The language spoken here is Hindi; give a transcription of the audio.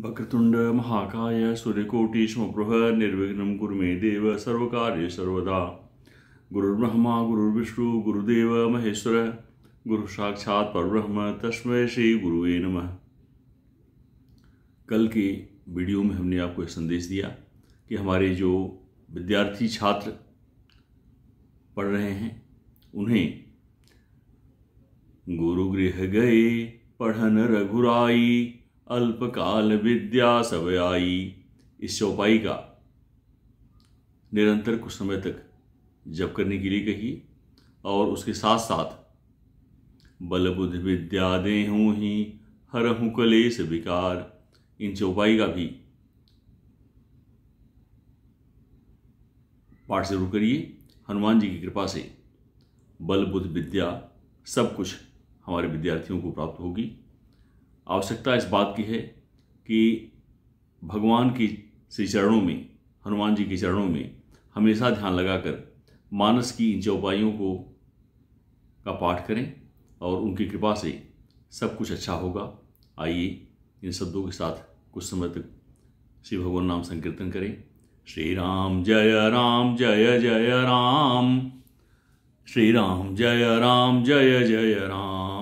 वक्रतुंड महाकाय सूर्यकोटि समप्रभ निर्विघ्न गुरु मे देव सर्वकार्य सर्वदा गुरुर्ब्रह्मा गुरुर्विष्णु गुरुदेव महेश्वर गुरु साक्षात परब्रह्म तस्मय श्री गुरुवे नम कल के वीडियो में हमने आपको एक संदेश दिया कि हमारे जो विद्यार्थी छात्र पढ़ रहे हैं उन्हें गुरु गृह गए पढ़न रघुराई अल्पकाल विद्या सब आई इस चौपाई का निरंतर कुछ समय तक जप करने के लिए कही और उसके साथ साथ बल बुद्ध विद्या हूँ ही हर हूँ कलेश विकार इन चौपाई का भी पाठ जरूर करिए हनुमान जी की कृपा से बल बुद्ध विद्या सब कुछ हमारे विद्यार्थियों को प्राप्त होगी आवश्यकता इस बात की है कि भगवान की श्री चरणों में हनुमान जी के चरणों में हमेशा ध्यान लगाकर मानस की इन चौपाइयों को का पाठ करें और उनकी कृपा से सब कुछ अच्छा होगा आइए इन शब्दों के साथ कुछ समय तक श्री भगवान नाम संकीर्तन करें श्री राम जय राम जय जय राम श्री राम जय राम जय जय राम